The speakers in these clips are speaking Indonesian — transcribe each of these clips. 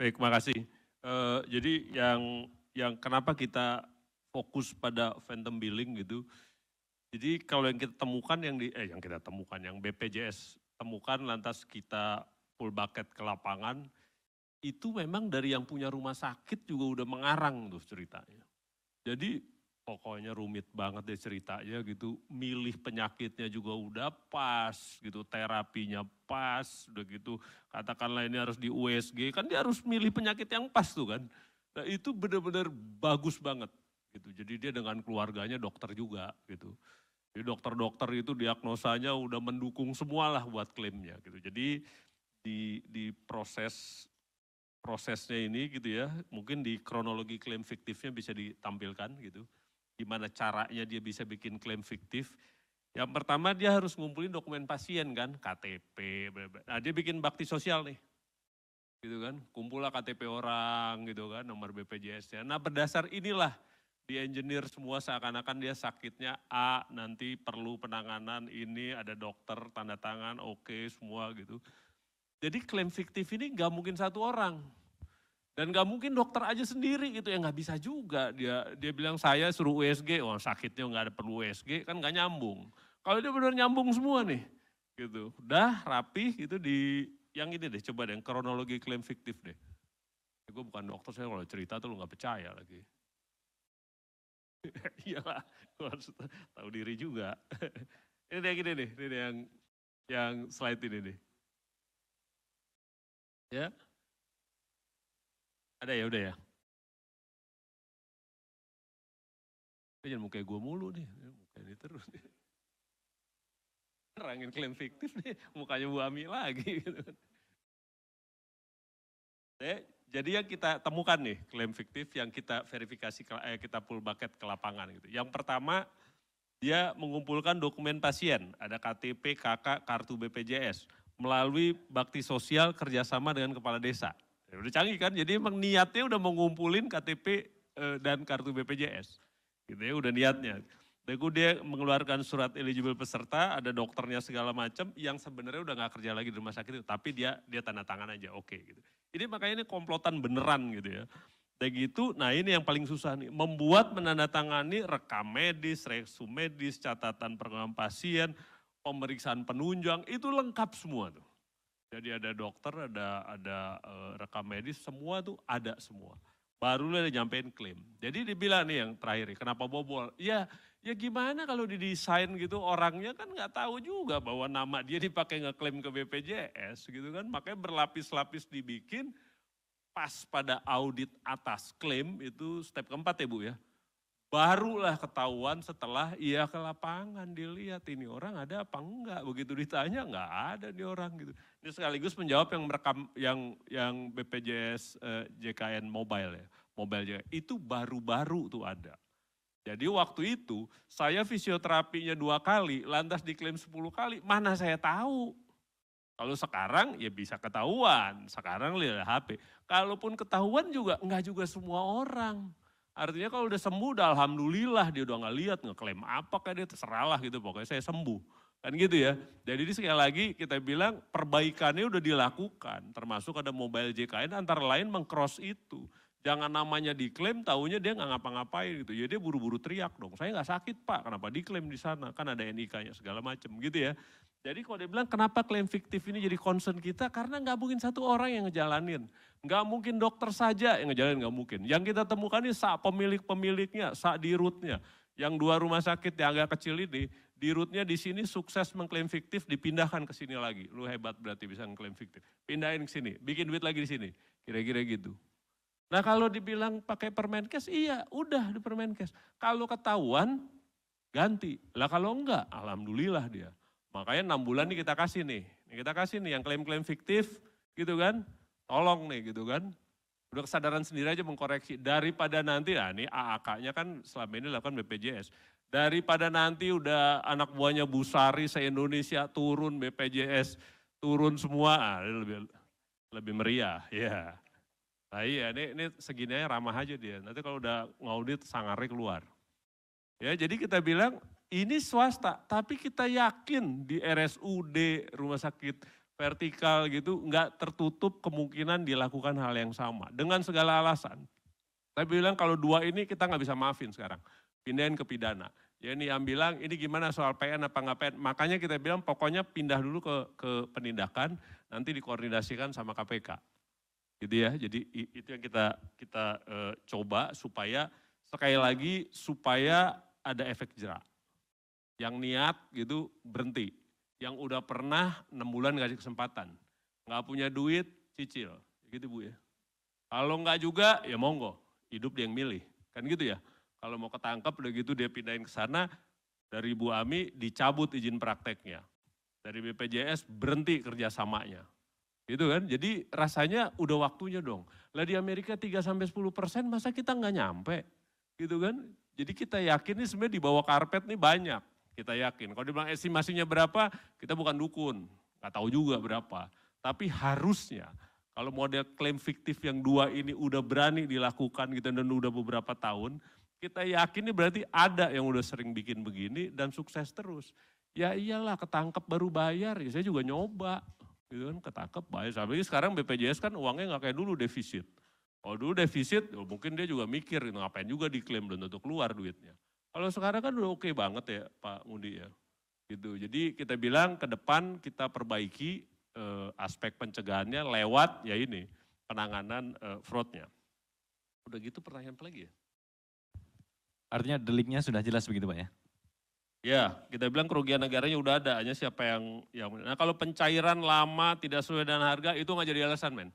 Baik, makasih. Uh, jadi yang yang kenapa kita fokus pada phantom billing gitu. Jadi kalau yang kita temukan yang di eh yang kita temukan yang BPJS temukan lantas kita full bucket ke lapangan itu memang dari yang punya rumah sakit juga udah mengarang tuh ceritanya. Jadi pokoknya rumit banget deh ceritanya gitu. Milih penyakitnya juga udah pas gitu, terapinya pas, udah gitu. Katakanlah ini harus di USG, kan dia harus milih penyakit yang pas tuh kan. Nah itu benar-benar bagus banget gitu. Jadi dia dengan keluarganya dokter juga gitu. Jadi dokter-dokter itu diagnosanya udah mendukung semualah buat klaimnya gitu. Jadi di di proses prosesnya ini gitu ya, mungkin di kronologi klaim fiktifnya bisa ditampilkan gitu gimana caranya dia bisa bikin klaim fiktif. Yang pertama dia harus ngumpulin dokumen pasien kan, KTP. Blablabla. Nah dia bikin bakti sosial nih, gitu kan, kumpulah KTP orang gitu kan, nomor BPJS-nya. Nah berdasar inilah di engineer semua seakan-akan dia sakitnya A, nanti perlu penanganan ini, ada dokter, tanda tangan, oke okay, semua gitu. Jadi klaim fiktif ini gak mungkin satu orang, dan gak mungkin dokter aja sendiri gitu ya nggak bisa juga. Dia dia bilang saya suruh USG, oh sakitnya nggak ada perlu USG kan nggak nyambung. Kalau dia benar nyambung semua nih, gitu. Udah rapi itu di yang ini deh, coba deh yang kronologi klaim fiktif deh. Ya, gue bukan dokter, saya kalau cerita tuh lu nggak percaya lagi. Iyalah, lu harus tahu diri juga. ini deh gini nih, ini deh yang yang slide ini deh. Ya. Ada ya, udah ya. Dia jangan mukanya gue mulu nih, mukanya dia terus nih. Nerangin klaim fiktif nih, mukanya Bu Ami lagi gitu kan. eh, Jadi yang kita temukan nih klaim fiktif yang kita verifikasi eh, kita pull bucket ke lapangan gitu. Yang pertama dia mengumpulkan dokumen pasien, ada KTP, KK, kartu BPJS melalui bakti sosial kerjasama dengan kepala desa. Ya, Udah canggih kan, jadi emang niatnya udah mau ngumpulin KTP eh, dan kartu BPJS. Gitu ya, udah niatnya. Lalu dia mengeluarkan surat eligible peserta, ada dokternya segala macam yang sebenarnya udah gak kerja lagi di rumah sakit itu, tapi dia dia tanda tangan aja, oke okay, gitu. Ini makanya ini komplotan beneran gitu ya. Dan gitu, nah ini yang paling susah nih, membuat menandatangani rekam medis, resum medis, catatan perkembangan pasien, pemeriksaan penunjang, itu lengkap semua tuh. Jadi ada dokter, ada ada uh, rekam medis, semua tuh ada semua. Baru ada nyampein klaim. Jadi dibilang nih yang terakhir, kenapa bobol? Ya, ya gimana kalau didesain gitu orangnya kan nggak tahu juga bahwa nama dia dipakai ngeklaim ke BPJS gitu kan. Makanya berlapis-lapis dibikin pas pada audit atas klaim itu step keempat ya Bu ya Barulah ketahuan setelah ia ke lapangan dilihat ini orang ada apa enggak. Begitu ditanya enggak ada di orang gitu. Ini sekaligus menjawab yang merekam yang yang BPJS eh, JKN Mobile ya. Mobile JKN. Itu baru-baru tuh ada. Jadi waktu itu saya fisioterapinya dua kali, lantas diklaim 10 kali, mana saya tahu. Kalau sekarang ya bisa ketahuan, sekarang lihat HP. Kalaupun ketahuan juga enggak juga semua orang. Artinya kalau udah sembuh udah alhamdulillah dia udah nggak lihat ngeklaim apa kayak dia terserah lah gitu pokoknya saya sembuh. Kan gitu ya. Jadi ini sekali lagi kita bilang perbaikannya udah dilakukan. Termasuk ada mobile JKN antara lain mengcross itu. Jangan namanya diklaim, taunya dia nggak ngapa-ngapain gitu. Jadi ya dia buru-buru teriak dong, saya nggak sakit pak, kenapa diklaim di sana? Kan ada NIK-nya segala macam gitu ya. Jadi kalau dia bilang kenapa klaim fiktif ini jadi concern kita, karena nggak mungkin satu orang yang ngejalanin. Nggak mungkin dokter saja yang ngejalanin, nggak mungkin. Yang kita temukan ini saat pemilik-pemiliknya, sak dirutnya. Yang dua rumah sakit yang agak kecil ini, dirutnya di sini sukses mengklaim fiktif, dipindahkan ke sini lagi. Lu hebat berarti bisa mengklaim fiktif. Pindahin ke sini, bikin duit lagi di sini. Kira-kira gitu. Nah kalau dibilang pakai permenkes, iya udah di permenkes. Kalau ketahuan, ganti. Lah kalau enggak, alhamdulillah dia. Makanya enam bulan nih kita kasih nih. nih kita kasih nih yang klaim-klaim fiktif gitu kan. Tolong nih gitu kan. Udah kesadaran sendiri aja mengkoreksi. Daripada nanti, nah ini AAK-nya kan selama ini dilakukan BPJS. Daripada nanti udah anak buahnya Busari se-Indonesia turun BPJS, turun semua, ah, lebih, lebih meriah. ya yeah. Nah iya, ini, ini segini aja ramah aja dia. Nanti kalau udah ngaudit, sangarnya keluar. Ya, jadi kita bilang ini swasta, tapi kita yakin di RSUD, rumah sakit vertikal gitu, nggak tertutup kemungkinan dilakukan hal yang sama dengan segala alasan. Tapi bilang kalau dua ini kita nggak bisa maafin sekarang, pindahin ke pidana. Ya ini yang bilang ini gimana soal PN apa nggak PN. Makanya kita bilang pokoknya pindah dulu ke, ke penindakan, nanti dikoordinasikan sama KPK. Gitu ya. Jadi itu yang kita kita e, coba supaya sekali lagi supaya ada efek jerak. Yang niat gitu berhenti. Yang udah pernah 6 bulan ngasih kesempatan. Nggak punya duit, cicil. Gitu Bu ya. Kalau nggak juga, ya monggo. Hidup dia yang milih. Kan gitu ya. Kalau mau ketangkep udah gitu dia pindahin ke sana, dari Bu Ami dicabut izin prakteknya. Dari BPJS berhenti kerjasamanya. Gitu kan? Jadi rasanya udah waktunya dong. Lah di Amerika 3-10 persen, masa kita nggak nyampe? Gitu kan? Jadi kita yakin ini sebenarnya di bawah karpet nih banyak. Kita yakin. Kalau dibilang estimasinya berapa, kita bukan dukun. Nggak tahu juga berapa. Tapi harusnya kalau model klaim fiktif yang dua ini udah berani dilakukan gitu dan udah beberapa tahun, kita yakin ini berarti ada yang udah sering bikin begini dan sukses terus. Ya iyalah ketangkep baru bayar, ya saya juga nyoba. Gitu kan ketangkep bayar. Sampai sekarang BPJS kan uangnya nggak kayak dulu defisit. Kalau dulu defisit, oh mungkin dia juga mikir, gitu, ngapain juga diklaim belum tentu keluar duitnya. Kalau sekarang kan udah oke okay banget ya Pak Mundi ya. Gitu. Jadi kita bilang ke depan kita perbaiki eh, aspek pencegahannya lewat ya ini penanganan eh, fraudnya. Udah gitu pertanyaan apa lagi ya? Artinya deliknya sudah jelas begitu Pak ya? Ya, kita bilang kerugian negaranya udah ada, hanya siapa yang yang nah kalau pencairan lama tidak sesuai dengan harga itu nggak jadi alasan men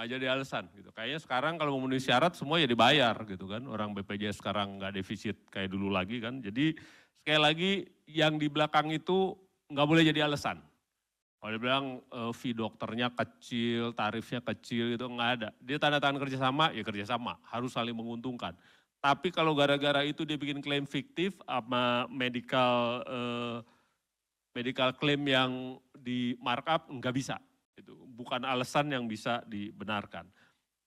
nggak jadi alasan gitu. Kayaknya sekarang kalau memenuhi syarat semua ya dibayar gitu kan. Orang BPJS sekarang nggak defisit kayak dulu lagi kan. Jadi sekali lagi yang di belakang itu nggak boleh jadi alasan. Kalau bilang e, eh, fee dokternya kecil, tarifnya kecil gitu nggak ada. Dia tanda tangan kerjasama ya kerjasama, harus saling menguntungkan. Tapi kalau gara-gara itu dia bikin klaim fiktif sama medical eh, medical claim yang di markup nggak bisa. Itu bukan alasan yang bisa dibenarkan.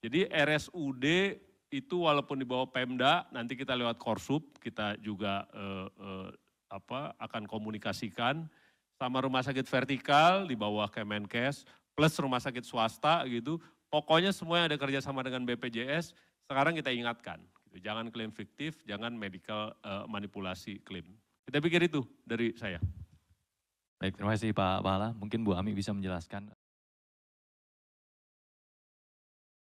Jadi RSUD itu walaupun di bawah Pemda, nanti kita lewat Korsup, kita juga eh, eh, apa akan komunikasikan sama rumah sakit vertikal di bawah Kemenkes, plus rumah sakit swasta gitu. Pokoknya semua yang ada kerjasama dengan BPJS, sekarang kita ingatkan. Gitu. Jangan klaim fiktif, jangan medical eh, manipulasi klaim. Kita pikir itu dari saya. Baik, terima kasih Pak Bala. Mungkin Bu Ami bisa menjelaskan.